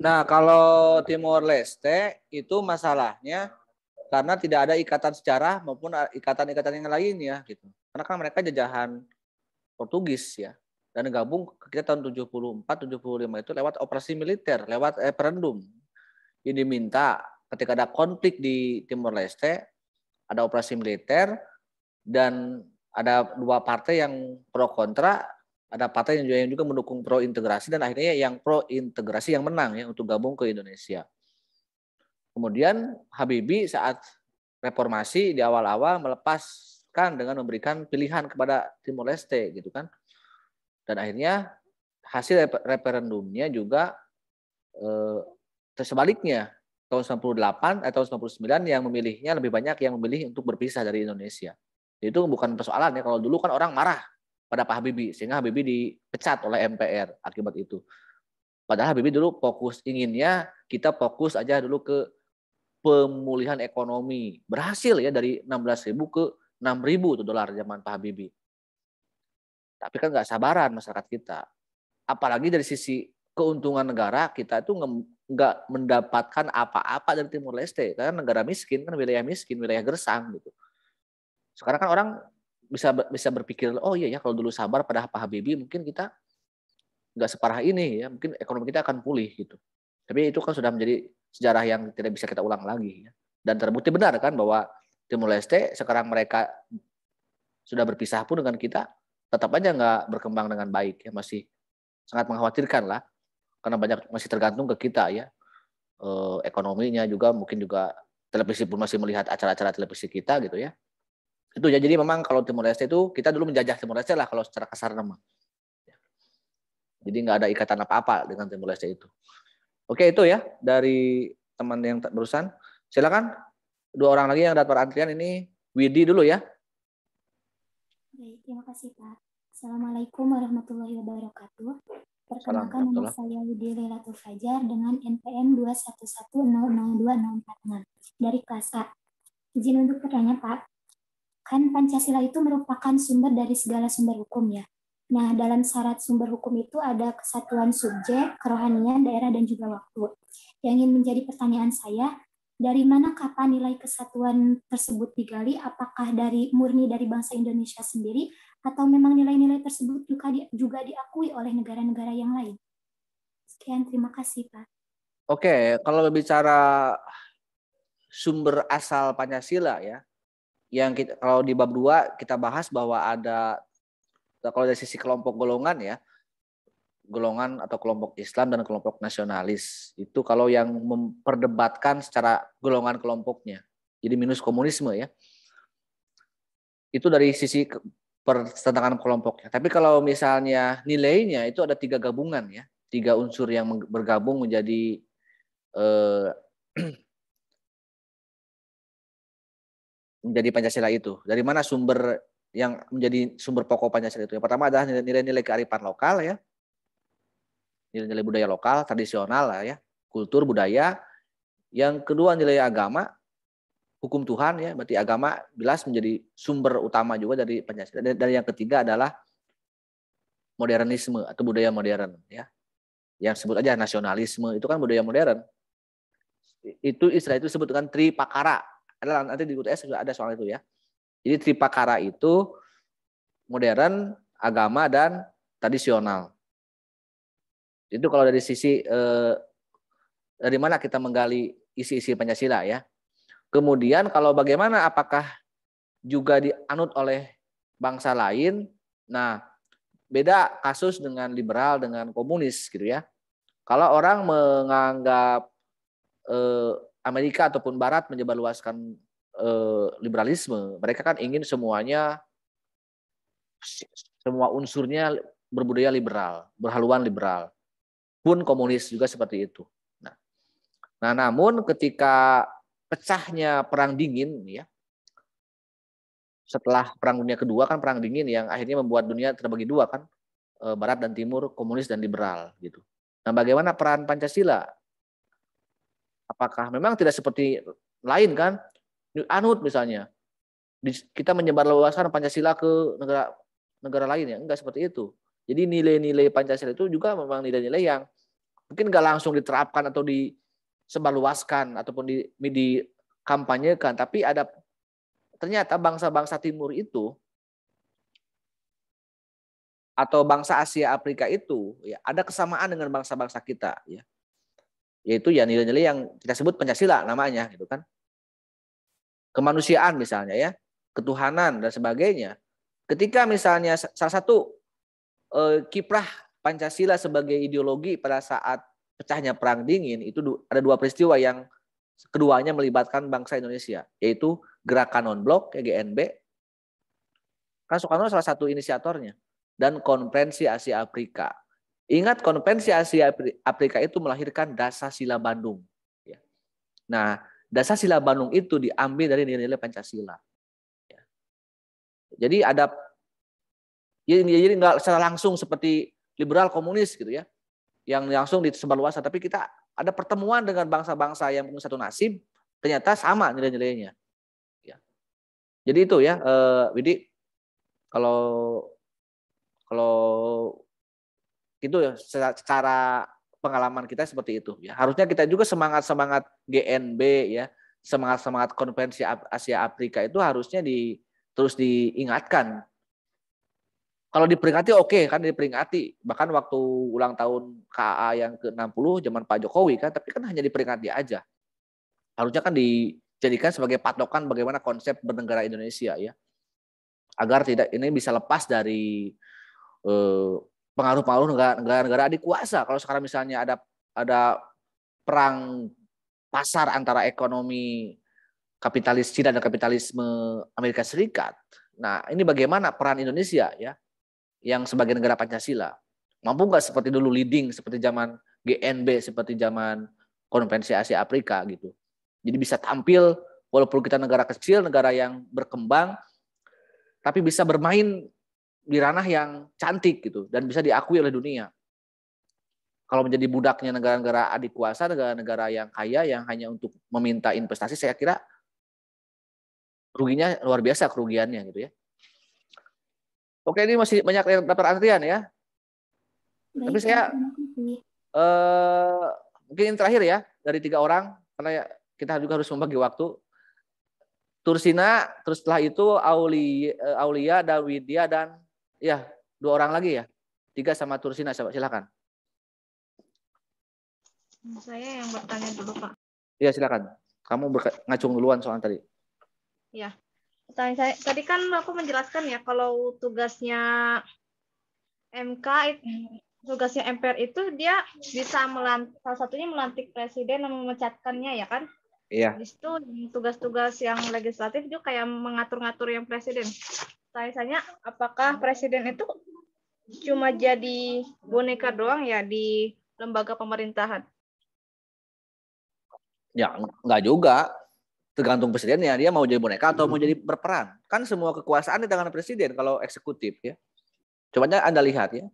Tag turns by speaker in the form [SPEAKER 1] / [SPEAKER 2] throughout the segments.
[SPEAKER 1] Nah, kalau Timor Leste itu masalahnya karena tidak ada ikatan sejarah maupun eh, ikatan-ikatan yang lain ya gitu. Karena kan mereka jajahan Portugis ya dan gabung kita tahun 74 75 itu lewat operasi militer, lewat eh, referendum. Ini minta ketika ada konflik di Timor Leste ada operasi militer dan ada dua partai yang pro kontra ada partai yang juga, yang juga mendukung pro integrasi dan akhirnya yang pro integrasi yang menang ya untuk gabung ke Indonesia. Kemudian Habibi saat reformasi di awal-awal melepaskan dengan memberikan pilihan kepada Timor Leste gitu kan. Dan akhirnya hasil referendumnya juga eh, sebaliknya tahun 98 atau eh, tahun 99 yang memilihnya lebih banyak yang memilih untuk berpisah dari Indonesia. Itu bukan persoalan ya kalau dulu kan orang marah pada Pak Habibie sehingga Habibie dipecat oleh MPR akibat itu. Padahal Habibie dulu fokus inginnya kita fokus aja dulu ke pemulihan ekonomi. Berhasil ya dari 16.000 ke 6.000 tuh dolar zaman Pak Habibie. Tapi kan nggak sabaran masyarakat kita. Apalagi dari sisi keuntungan negara kita itu nggak mendapatkan apa-apa dari Timur Leste karena negara miskin kan wilayah miskin wilayah gersang gitu. Sekarang kan orang bisa bisa berpikir oh iya ya kalau dulu sabar pada Pak Habibie mungkin kita nggak separah ini ya mungkin ekonomi kita akan pulih gitu tapi itu kan sudah menjadi sejarah yang tidak bisa kita ulang lagi ya. dan terbukti benar kan bahwa Timur Leste sekarang mereka sudah berpisah pun dengan kita tetap aja nggak berkembang dengan baik ya masih sangat mengkhawatirkan lah karena banyak masih tergantung ke kita ya e, ekonominya juga mungkin juga televisi pun masih melihat acara-acara televisi kita gitu ya itu ya jadi memang kalau Timur Leste itu kita dulu menjajah Timur Leste lah kalau secara kasar nama jadi nggak ada ikatan apa-apa dengan Timur Leste itu oke itu ya dari teman yang berusan silakan dua orang lagi yang dapat antrian ini Widi dulu ya baik terima kasih Pak Assalamualaikum warahmatullahi wabarakatuh
[SPEAKER 2] Perkenalkan nama
[SPEAKER 1] saya Yudi Relatul Fajar dengan NPM 21100246 dari kelas A. Izin untuk bertanya Pak, Kan Pancasila itu merupakan sumber dari segala sumber hukum ya. Nah, dalam syarat sumber hukum itu ada kesatuan subjek, kerohanian, daerah, dan juga waktu. Yang ingin menjadi pertanyaan saya, dari mana kapan nilai kesatuan tersebut digali? Apakah dari murni dari bangsa Indonesia sendiri, atau memang nilai-nilai tersebut juga, di, juga diakui oleh negara-negara yang lain? Sekian, terima kasih Pak. Oke, kalau bicara sumber asal Pancasila ya, yang kita, kalau di bab 2 kita bahas bahwa ada kalau dari sisi kelompok golongan ya golongan atau kelompok Islam dan kelompok nasionalis itu kalau yang memperdebatkan secara golongan kelompoknya jadi minus komunisme ya itu dari sisi pertentangan kelompoknya tapi kalau misalnya nilainya itu ada tiga gabungan ya tiga unsur yang bergabung menjadi eh, menjadi Pancasila itu? Dari mana sumber yang menjadi sumber pokok Pancasila itu? Yang pertama adalah nilai-nilai kearifan lokal ya. Nilai-nilai budaya lokal, tradisional lah ya, kultur budaya. Yang kedua nilai agama, hukum Tuhan ya, berarti agama jelas menjadi sumber utama juga dari Pancasila. Dan, yang ketiga adalah modernisme atau budaya modern ya. Yang sebut aja nasionalisme itu kan budaya modern. Itu istilah itu disebut dengan tripakara ada nanti di UTS juga ada soal itu ya. Jadi Tripakara itu modern, agama dan tradisional. Itu kalau dari sisi eh, dari mana kita menggali isi-isi Pancasila ya. Kemudian kalau bagaimana apakah juga dianut oleh bangsa lain? Nah, beda kasus dengan liberal dengan komunis gitu ya. Kalau orang menganggap eh, Amerika ataupun Barat menyebarluaskan eh, liberalisme, mereka kan ingin semuanya semua unsurnya berbudaya liberal, berhaluan liberal. Pun komunis juga seperti itu. Nah, nah namun ketika pecahnya perang dingin ya setelah perang dunia kedua kan perang dingin yang akhirnya membuat dunia terbagi dua kan eh, barat dan timur komunis dan liberal gitu nah bagaimana peran pancasila Apakah memang tidak seperti lain kan? Anut misalnya. Kita menyebar luaskan Pancasila ke negara negara lain ya, enggak seperti itu. Jadi nilai-nilai Pancasila itu juga memang nilai-nilai yang mungkin enggak langsung diterapkan atau disebarluaskan ataupun di, dikampanyekan, tapi ada ternyata bangsa-bangsa timur itu atau bangsa Asia Afrika itu ya ada kesamaan dengan bangsa-bangsa kita ya yaitu ya nilai-nilai yang kita sebut Pancasila namanya gitu kan. Kemanusiaan misalnya ya, ketuhanan dan sebagainya. Ketika misalnya salah satu eh, kiprah Pancasila sebagai ideologi pada saat pecahnya perang dingin itu ada dua peristiwa yang keduanya melibatkan bangsa Indonesia yaitu gerakan non blok GNB kan Soekarno salah satu inisiatornya dan konferensi Asia Afrika Ingat konvensi Asia Afrika itu melahirkan dasar sila Bandung. Ya. Nah, dasar sila Bandung itu diambil dari nilai-nilai Pancasila. Ya. Jadi ada jadi, ya, jadi nggak secara langsung seperti liberal komunis gitu ya, yang langsung disebarluaskan. Tapi kita ada pertemuan dengan bangsa-bangsa yang punya satu nasib, ternyata sama nilai-nilainya. Jadi itu ya, eh, Widi, kalau kalau itu ya, secara pengalaman kita seperti itu ya harusnya kita juga semangat semangat GNB ya semangat semangat konvensi Asia Afrika itu harusnya di terus diingatkan kalau diperingati oke okay, kan diperingati bahkan waktu ulang tahun KA yang ke-60 zaman Pak Jokowi kan tapi kan hanya diperingati aja harusnya kan dijadikan sebagai patokan bagaimana konsep bernegara Indonesia ya agar tidak ini bisa lepas dari eh, pengaruh-pengaruh negara-negara adik kuasa. Kalau sekarang misalnya ada ada perang pasar antara ekonomi kapitalis Cina dan kapitalisme Amerika Serikat. Nah, ini bagaimana peran Indonesia ya yang sebagai negara Pancasila? Mampu nggak seperti dulu leading seperti zaman GNB seperti zaman konvensi Asia Afrika gitu. Jadi bisa tampil walaupun kita negara kecil, negara yang berkembang tapi bisa bermain di ranah yang cantik gitu dan bisa diakui oleh dunia. Kalau menjadi budaknya negara-negara adik kuasa, negara-negara yang kaya yang hanya untuk meminta investasi, saya kira ruginya luar biasa kerugiannya gitu ya. Oke, ini masih banyak yang daftar antrian ya. Baik, Tapi saya eh, mungkin yang terakhir ya dari tiga orang karena ya kita juga harus membagi waktu. Tursina, terus setelah itu Aulia, eh, Aulia dan Widya dan Ya, dua orang lagi ya. Tiga sama Tursina, silakan. Saya yang bertanya dulu, Pak. Iya, silakan. Kamu ngacung duluan soal tadi. Ya, Pertanyaan saya, tadi kan aku menjelaskan ya kalau tugasnya MK tugasnya MPR itu dia bisa melantik salah satunya melantik presiden dan memecatkannya ya kan? Iya. Di situ tugas-tugas yang legislatif juga kayak mengatur-ngatur yang presiden. Saya tanya apakah presiden itu cuma jadi boneka doang ya di lembaga pemerintahan? Ya, enggak juga. Tergantung presiden ya dia mau jadi boneka atau mau jadi berperan. Kan semua kekuasaan di tangan presiden kalau eksekutif ya. Coba Anda lihat ya.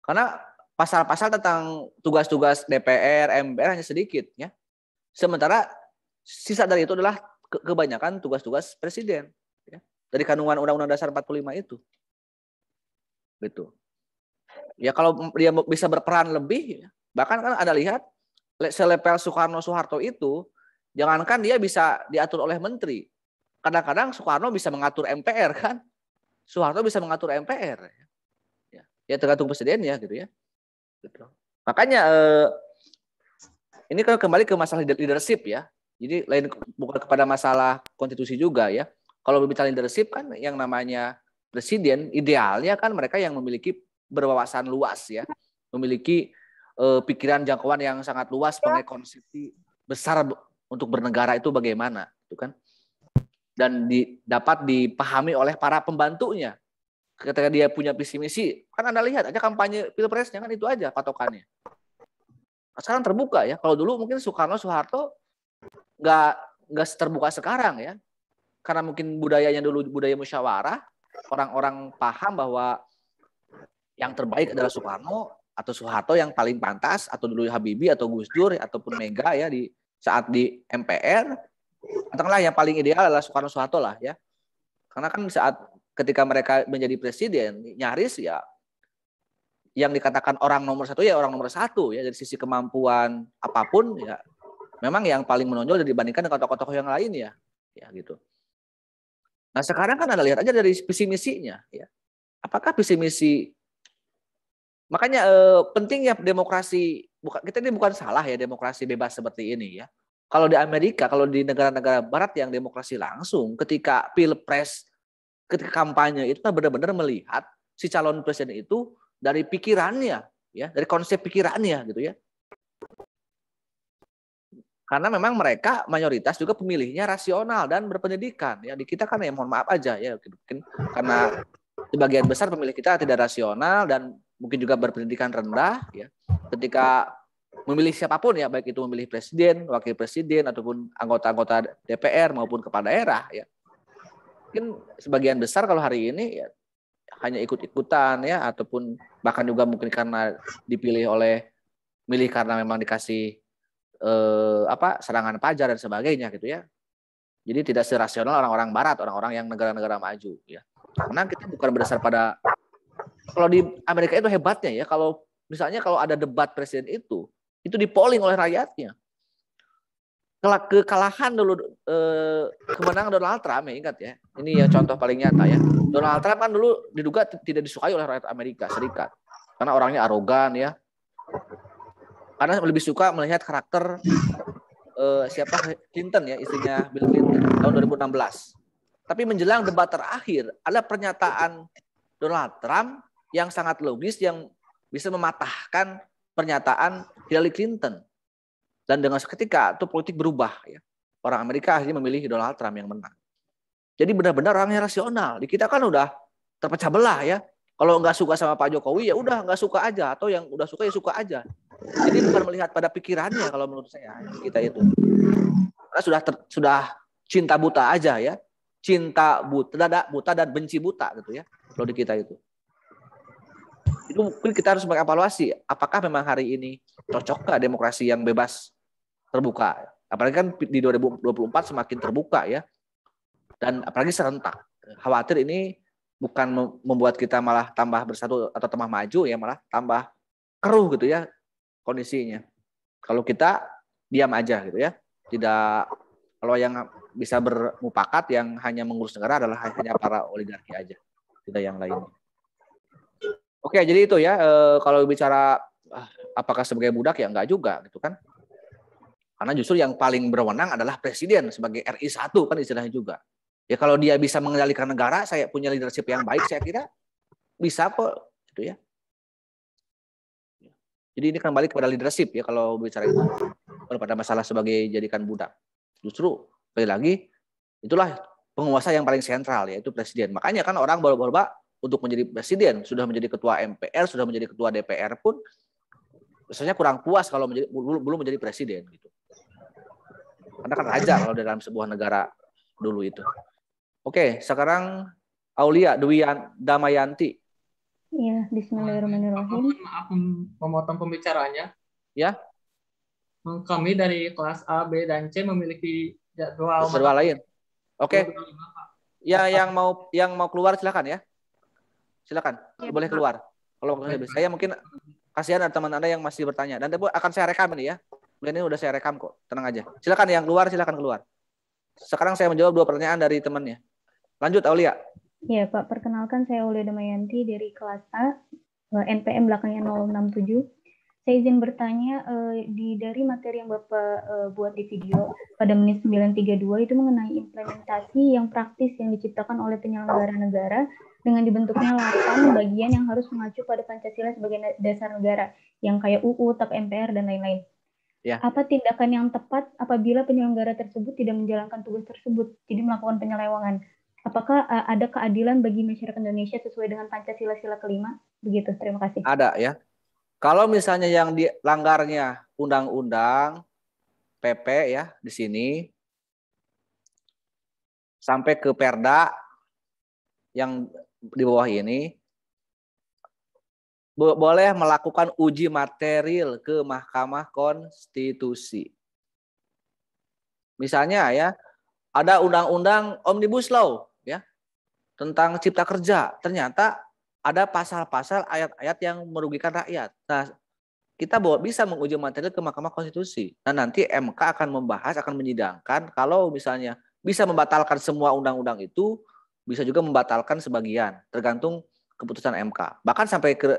[SPEAKER 1] Karena pasal-pasal tentang tugas-tugas DPR, MPR hanya sedikit ya. Sementara Sisa dari itu adalah kebanyakan tugas-tugas presiden ya. dari kandungan Undang-Undang Dasar 45 itu. Gitu. Ya kalau dia bisa berperan lebih, ya. bahkan kan ada lihat selepel Soekarno Soeharto itu, jangankan dia bisa diatur oleh menteri, kadang-kadang Soekarno bisa mengatur MPR kan, Soeharto bisa mengatur MPR. Ya. ya, ya tergantung ya, gitu ya. Gitu. Makanya eh, ini kan kembali ke masalah leadership ya. Jadi lain bukan kepada masalah konstitusi juga ya. Kalau berbicara leadership kan yang namanya presiden idealnya kan mereka yang memiliki berwawasan luas ya, memiliki uh, pikiran jangkauan yang sangat luas ya. mengenai konsepsi besar untuk bernegara itu bagaimana, itu kan? Dan di, dapat dipahami oleh para pembantunya ketika dia punya visi misi kan anda lihat aja kampanye pilpresnya kan itu aja patokannya nah, sekarang terbuka ya kalau dulu mungkin Soekarno Soeharto nggak nggak terbuka sekarang ya karena mungkin budayanya dulu budaya musyawarah orang-orang paham bahwa yang terbaik adalah Soekarno atau Soeharto yang paling pantas atau dulu Habibie atau Gus Dur ataupun Mega ya di saat di MPR katakanlah yang paling ideal adalah Soekarno Soeharto lah ya karena kan saat ketika mereka menjadi presiden nyaris ya yang dikatakan orang nomor satu ya orang nomor satu ya dari sisi kemampuan apapun ya memang yang paling menonjol dibandingkan dengan tokoh-tokoh yang lain ya ya gitu nah sekarang kan anda lihat aja dari visi misinya ya apakah visi misi makanya eh, penting ya demokrasi bukan kita ini bukan salah ya demokrasi bebas seperti ini ya kalau di Amerika kalau di negara-negara Barat yang demokrasi langsung ketika pilpres ketika kampanye itu kan benar-benar melihat si calon presiden itu dari pikirannya ya dari konsep pikirannya gitu ya karena memang mereka mayoritas juga pemilihnya rasional dan berpendidikan. Ya di kita kan ya mohon maaf aja ya gitu. mungkin karena sebagian besar pemilih kita tidak rasional dan mungkin juga berpendidikan rendah ya. Ketika memilih siapapun ya baik itu memilih presiden, wakil presiden ataupun anggota-anggota DPR maupun kepala daerah ya. Mungkin sebagian besar kalau hari ini ya hanya ikut-ikutan ya ataupun bahkan juga mungkin karena dipilih oleh milih karena memang dikasih eh, apa serangan pajak dan sebagainya gitu ya. Jadi tidak serasional orang-orang barat, orang-orang yang negara-negara maju ya. Karena kita bukan berdasar pada kalau di Amerika itu hebatnya ya kalau misalnya kalau ada debat presiden itu itu dipoling oleh rakyatnya. Kelak kekalahan dulu eh, kemenangan Donald Trump ya ingat ya. Ini yang contoh paling nyata ya. Donald Trump kan dulu diduga tidak disukai oleh rakyat Amerika Serikat karena orangnya arogan ya, karena lebih suka melihat karakter uh, siapa Clinton ya istrinya Bill Clinton tahun 2016. Tapi menjelang debat terakhir ada pernyataan Donald Trump yang sangat logis yang bisa mematahkan pernyataan Hillary Clinton. Dan dengan seketika itu politik berubah ya. Orang Amerika akhirnya memilih Donald Trump yang menang. Jadi benar-benar orangnya rasional. Di kita kan udah terpecah belah ya. Kalau nggak suka sama Pak Jokowi ya udah nggak suka aja atau yang udah suka ya suka aja. Jadi bukan melihat pada pikirannya kalau menurut saya kita itu. Karena sudah ter, sudah cinta buta aja ya. Cinta buta, dada buta dan benci buta gitu ya. Kalau di kita itu. Itu mungkin kita harus mengevaluasi apakah memang hari ini cocokkah demokrasi yang bebas terbuka. Apalagi kan di 2024 semakin terbuka ya. Dan apalagi serentak. Khawatir ini bukan membuat kita malah tambah bersatu atau tambah maju ya malah tambah keruh gitu ya kondisinya. Kalau kita diam aja gitu ya. Tidak kalau yang bisa bermupakat yang hanya mengurus negara adalah hanya para oligarki aja, tidak yang lain Oke, jadi itu ya eh, kalau bicara ah, apakah sebagai budak ya enggak juga gitu kan. Karena justru yang paling berwenang adalah presiden sebagai RI 1 kan istilahnya juga. Ya kalau dia bisa mengendalikan negara, saya punya leadership yang baik, saya kira bisa kok gitu ya. Jadi ini kembali kan kepada leadership ya kalau bicara itu. Kalau pada masalah sebagai jadikan budak. Justru kembali lagi itulah penguasa yang paling sentral yaitu presiden. Makanya kan orang bawa untuk menjadi presiden, sudah menjadi ketua MPR, sudah menjadi ketua DPR pun biasanya kurang puas kalau menjadi, belum menjadi presiden gitu. Karena kan raja kalau dalam sebuah negara dulu itu. Oke, sekarang Aulia Dwi Damayanti Iya, Bismillahirrahmanirrahim. Maaf memotong pembicaraannya. Ya. Kami dari kelas A, B, dan C memiliki jadwal. Jadwal lain. Oke. Okay. Ya, yang mau yang mau keluar silakan ya. Silakan, ya, boleh keluar. Kalau waktu habis. saya mungkin kasihan ada teman anda yang masih bertanya. Dan akan saya rekam ini ya. Mungkin ini udah saya rekam kok, tenang aja. Silakan yang keluar, silakan keluar. Sekarang saya menjawab dua pertanyaan dari temannya. Lanjut, Aulia. Ya Pak, perkenalkan saya Aulia Damayanti dari kelas A, eh, NPM belakangnya 067. Saya izin bertanya eh, di dari materi yang Bapak eh, buat di video pada menit 932 itu mengenai implementasi yang praktis yang diciptakan oleh penyelenggara negara dengan dibentuknya 8 bagian yang harus mengacu pada Pancasila sebagai dasar negara yang kayak UU, TAP MPR dan lain-lain. Ya. Apa tindakan yang tepat apabila penyelenggara tersebut tidak menjalankan tugas tersebut, jadi melakukan penyelewangan? apakah uh, ada keadilan bagi masyarakat Indonesia sesuai dengan Pancasila sila kelima? Begitu. Terima kasih. Ada ya. Kalau misalnya yang dilanggarnya undang-undang PP ya di sini sampai ke Perda yang di bawah ini boleh melakukan uji material ke Mahkamah Konstitusi. Misalnya ya, ada undang-undang Omnibus Law tentang cipta kerja. Ternyata ada pasal-pasal ayat-ayat yang merugikan rakyat. Nah, kita bawa bisa menguji materi ke Mahkamah Konstitusi. Nah, nanti MK akan membahas, akan menyidangkan kalau misalnya bisa membatalkan semua undang-undang itu, bisa juga membatalkan sebagian, tergantung keputusan MK. Bahkan sampai ke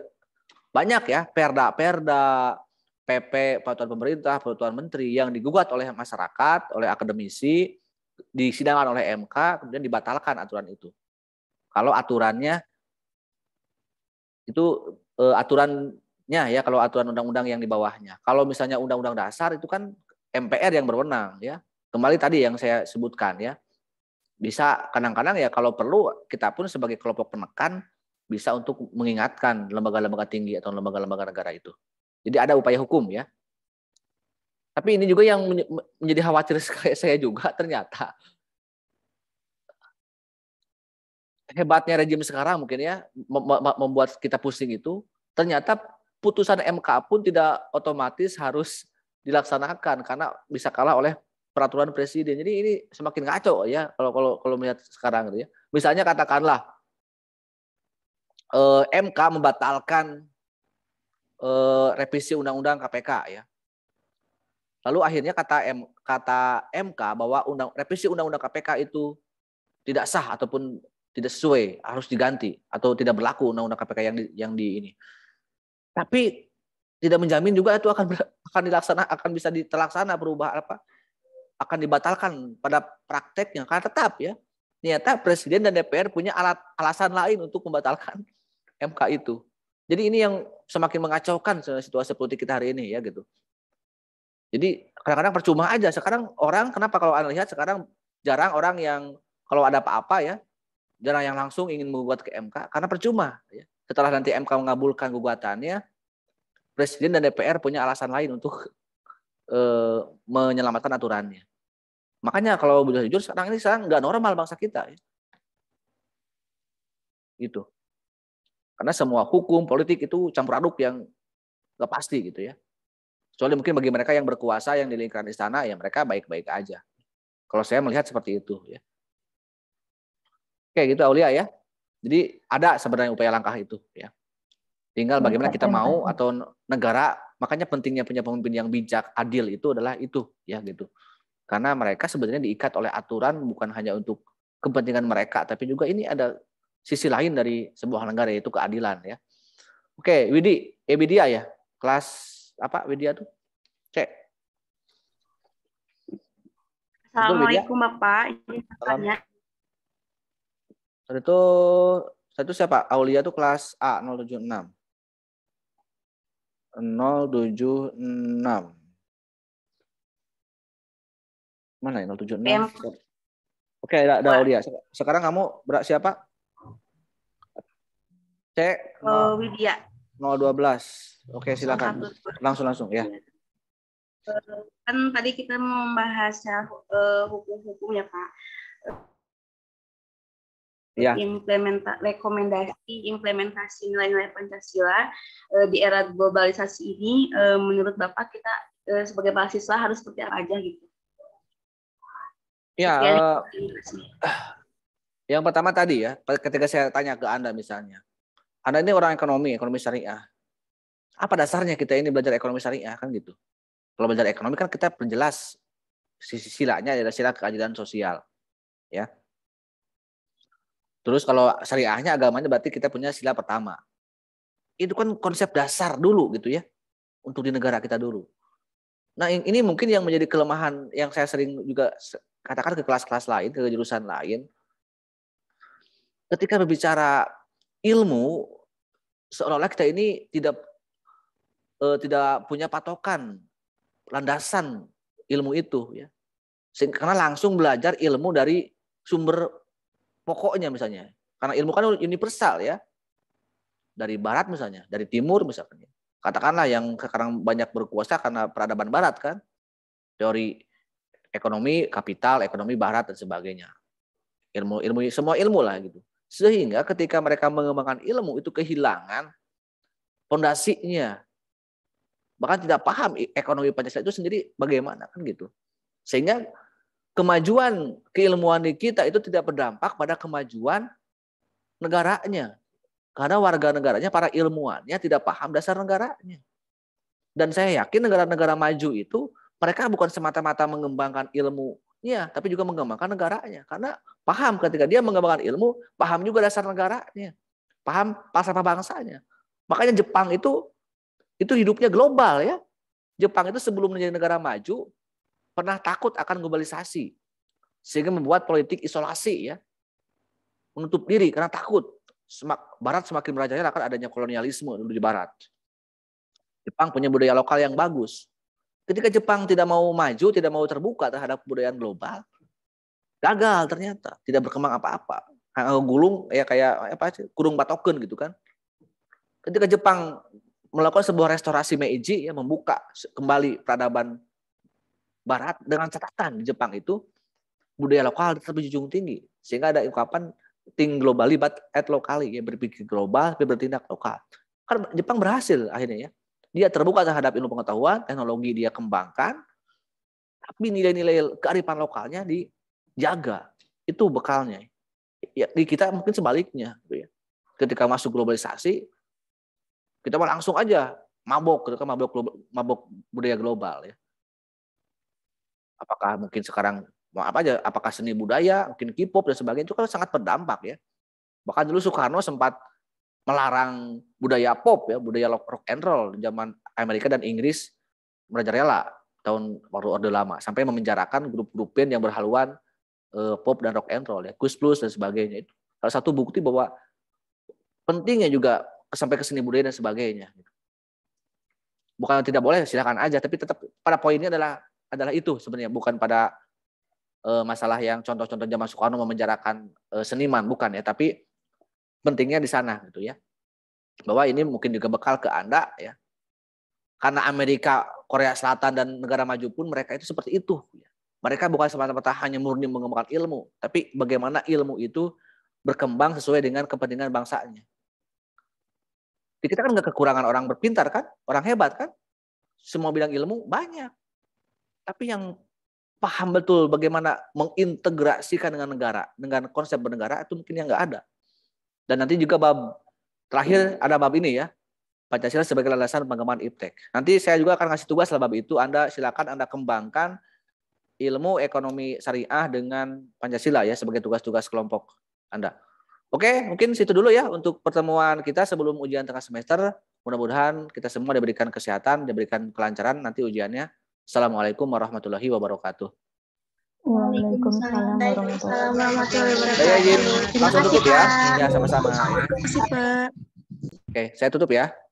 [SPEAKER 1] banyak ya perda-perda, PP peraturan pemerintah, peraturan menteri yang digugat oleh masyarakat, oleh akademisi, disidangkan oleh MK, kemudian dibatalkan aturan itu. Kalau aturannya itu eh, aturannya ya kalau aturan undang-undang yang di bawahnya. Kalau misalnya undang-undang dasar itu kan MPR yang berwenang ya. Kembali tadi yang saya sebutkan ya. Bisa kadang-kadang ya kalau perlu kita pun sebagai kelompok penekan bisa untuk mengingatkan lembaga-lembaga tinggi atau lembaga-lembaga negara itu. Jadi ada upaya hukum ya. Tapi ini juga yang menjadi khawatir saya juga ternyata hebatnya rejim sekarang mungkin ya membuat kita pusing itu ternyata putusan MK pun tidak otomatis harus dilaksanakan karena bisa kalah oleh peraturan presiden. Jadi ini semakin kacau ya kalau kalau kalau melihat sekarang gitu ya. Misalnya katakanlah eh, MK membatalkan eh, revisi undang-undang KPK ya. Lalu akhirnya kata M, kata MK bahwa undang revisi undang-undang KPK itu tidak sah ataupun tidak sesuai, harus diganti atau tidak berlaku undang-undang KPK yang di, yang di ini. Tapi tidak menjamin juga itu akan akan dilaksana akan bisa terlaksana perubahan apa akan dibatalkan pada prakteknya karena tetap ya ternyata presiden dan DPR punya alat alasan lain untuk membatalkan MK itu. Jadi ini yang semakin mengacaukan situasi politik kita hari ini ya gitu. Jadi kadang-kadang percuma aja. Sekarang orang kenapa kalau anda lihat sekarang jarang orang yang kalau ada apa-apa ya jarang yang langsung ingin menggugat ke MK karena percuma. ya. Setelah nanti MK mengabulkan gugatannya, Presiden dan DPR punya alasan lain untuk e, menyelamatkan aturannya. Makanya kalau boleh jujur sekarang ini sekarang nggak normal bangsa kita. Ya. Gitu. Karena semua hukum, politik itu campur aduk yang nggak pasti gitu ya. Soalnya mungkin bagi mereka yang berkuasa, yang di lingkaran istana, ya mereka baik-baik aja. Kalau saya melihat seperti itu ya. Oke gitu Aulia ya. Jadi ada sebenarnya upaya langkah itu ya. Tinggal bagaimana kita mau atau negara makanya pentingnya punya pemimpin yang bijak, adil itu adalah itu ya gitu. Karena mereka sebenarnya diikat oleh aturan bukan hanya untuk kepentingan mereka tapi juga ini ada sisi lain dari sebuah negara yaitu keadilan ya. Oke, Widi, Ebidia eh, ya. Kelas apa Widya tuh? Cek. Assalamualaikum Bapak. Ini satu itu satu siapa? Aulia tuh kelas A 076. 076. Mana ya 076? Ya. Oke, ada, ada Aulia. Sekarang kamu berat siapa? C. Oh, Widya. 012. Oke, silakan. Langsung langsung ya. Eh, kan tadi kita membahas ya, eh, hukum-hukumnya, Pak ya. implementa rekomendasi implementasi nilai-nilai Pancasila uh, di era globalisasi ini uh, menurut Bapak kita uh, sebagai mahasiswa harus seperti apa aja gitu? Ya, uh, yang pertama tadi ya, ketika saya tanya ke Anda misalnya, Anda ini orang ekonomi, ekonomi syariah. Apa dasarnya kita ini belajar ekonomi syariah kan gitu? Kalau belajar ekonomi kan kita penjelas sisi silanya adalah sila keadilan sosial. Ya, Terus kalau syariahnya agamanya berarti kita punya sila pertama. Itu kan konsep dasar dulu gitu ya untuk di negara kita dulu. Nah, ini mungkin yang menjadi kelemahan yang saya sering juga katakan ke kelas-kelas lain, ke jurusan lain. Ketika berbicara ilmu, seolah-olah kita ini tidak eh, tidak punya patokan landasan ilmu itu ya. Karena langsung belajar ilmu dari sumber pokoknya misalnya. Karena ilmu kan universal ya. Dari barat misalnya, dari timur misalnya. Katakanlah yang sekarang banyak berkuasa karena peradaban barat kan. Teori ekonomi kapital, ekonomi barat dan sebagainya. Ilmu ilmu semua ilmu lah gitu. Sehingga ketika mereka mengembangkan ilmu itu kehilangan pondasinya. Bahkan tidak paham ekonomi Pancasila itu sendiri bagaimana kan gitu. Sehingga kemajuan keilmuan di kita itu tidak berdampak pada kemajuan negaranya. Karena warga negaranya, para ilmuannya tidak paham dasar negaranya. Dan saya yakin negara-negara maju itu mereka bukan semata-mata mengembangkan ilmunya, tapi juga mengembangkan negaranya. Karena paham ketika dia mengembangkan ilmu, paham juga dasar negaranya. Paham falsafah bangsanya. Makanya Jepang itu itu hidupnya global ya. Jepang itu sebelum menjadi negara maju, pernah takut akan globalisasi sehingga membuat politik isolasi ya menutup diri karena takut semak, Barat semakin merajalela akan adanya kolonialisme dulu di Barat. Jepang punya budaya lokal yang bagus. Ketika Jepang tidak mau maju, tidak mau terbuka terhadap kebudayaan global, gagal ternyata, tidak berkembang apa-apa. Gulung ya kayak apa sih kurung batokan gitu kan. Ketika Jepang melakukan sebuah restorasi Meiji ya membuka kembali peradaban Barat dengan catatan di Jepang itu budaya lokal tetap dijunjung tinggi sehingga ada ungkapan ting globally but at locally ya berpikir global tapi bertindak lokal. Karena Jepang berhasil akhirnya ya. Dia terbuka terhadap ilmu pengetahuan, teknologi dia kembangkan, tapi nilai-nilai kearifan lokalnya dijaga. Itu bekalnya. Ya, di kita mungkin sebaliknya gitu ya. Ketika masuk globalisasi, kita langsung aja mabok, gitu kan mabok mabok budaya global ya apakah mungkin sekarang apa aja apakah seni budaya mungkin K-pop dan sebagainya itu kan sangat berdampak ya bahkan dulu Soekarno sempat melarang budaya pop ya budaya rock and roll zaman Amerika dan Inggris merajalela tahun baru orde lama sampai memenjarakan grup-grup band yang berhaluan eh, pop dan rock and roll ya Kus Plus dan sebagainya itu salah satu bukti bahwa pentingnya juga sampai ke seni budaya dan sebagainya gitu. bukan tidak boleh silakan aja tapi tetap pada poinnya adalah adalah itu sebenarnya, bukan pada uh, masalah yang contoh-contoh zaman Soekarno memenjarakan uh, seniman, bukan ya, tapi pentingnya di sana gitu ya. Bahwa ini mungkin juga bekal ke Anda ya. Karena Amerika, Korea Selatan dan negara maju pun mereka itu seperti itu. Ya. Mereka bukan semata-mata hanya murni mengembangkan ilmu, tapi bagaimana ilmu itu berkembang sesuai dengan kepentingan bangsanya. kita kan nggak kekurangan orang berpintar kan, orang hebat kan. Semua bidang ilmu banyak tapi yang paham betul bagaimana mengintegrasikan dengan negara, dengan konsep bernegara itu mungkin yang nggak ada. Dan nanti juga bab terakhir ada bab ini ya, Pancasila sebagai landasan pengembangan IPTEK. Nanti saya juga akan kasih tugas lah bab itu, Anda silakan Anda kembangkan ilmu ekonomi syariah dengan Pancasila ya sebagai tugas-tugas kelompok Anda. Oke, mungkin situ dulu ya untuk pertemuan kita sebelum ujian tengah semester. Mudah-mudahan kita semua diberikan kesehatan, diberikan kelancaran nanti ujiannya. Assalamualaikum warahmatullahi wabarakatuh. Waalaikumsalam warahmatullahi wabarakatuh. Saya langsung tutup ya. Ya, sama-sama. Terima kasih, Pak. Oke, saya tutup ya.